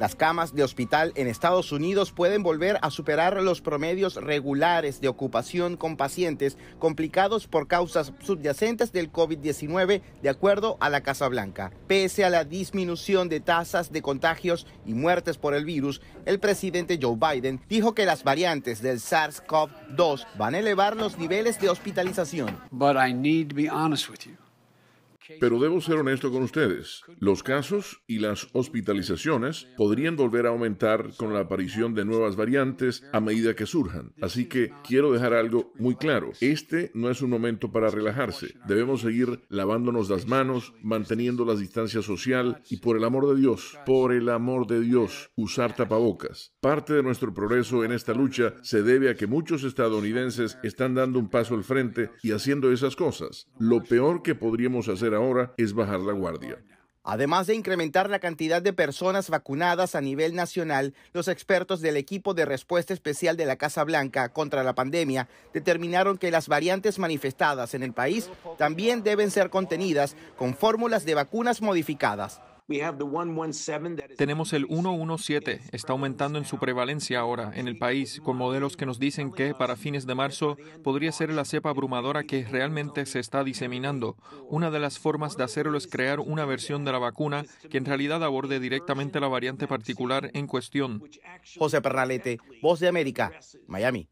Las camas de hospital en Estados Unidos pueden volver a superar los promedios regulares de ocupación con pacientes complicados por causas subyacentes del COVID-19, de acuerdo a la Casa Blanca. Pese a la disminución de tasas de contagios y muertes por el virus, el presidente Joe Biden dijo que las variantes del SARS-CoV-2 van a elevar los niveles de hospitalización. But I need to be honest pero debo ser honesto con ustedes. Los casos y las hospitalizaciones podrían volver a aumentar con la aparición de nuevas variantes a medida que surjan. Así que quiero dejar algo muy claro. Este no es un momento para relajarse. Debemos seguir lavándonos las manos, manteniendo la distancia social y por el amor de Dios, por el amor de Dios, usar tapabocas. Parte de nuestro progreso en esta lucha se debe a que muchos estadounidenses están dando un paso al frente y haciendo esas cosas. Lo peor que podríamos hacer ahora ahora es bajar la guardia. Además de incrementar la cantidad de personas vacunadas a nivel nacional, los expertos del equipo de respuesta especial de la Casa Blanca contra la pandemia determinaron que las variantes manifestadas en el país también deben ser contenidas con fórmulas de vacunas modificadas. Tenemos el 117, está aumentando en su prevalencia ahora en el país, con modelos que nos dicen que para fines de marzo podría ser la cepa abrumadora que realmente se está diseminando. Una de las formas de hacerlo es crear una versión de la vacuna que en realidad aborde directamente la variante particular en cuestión. José Pernalete, Voz de América, Miami.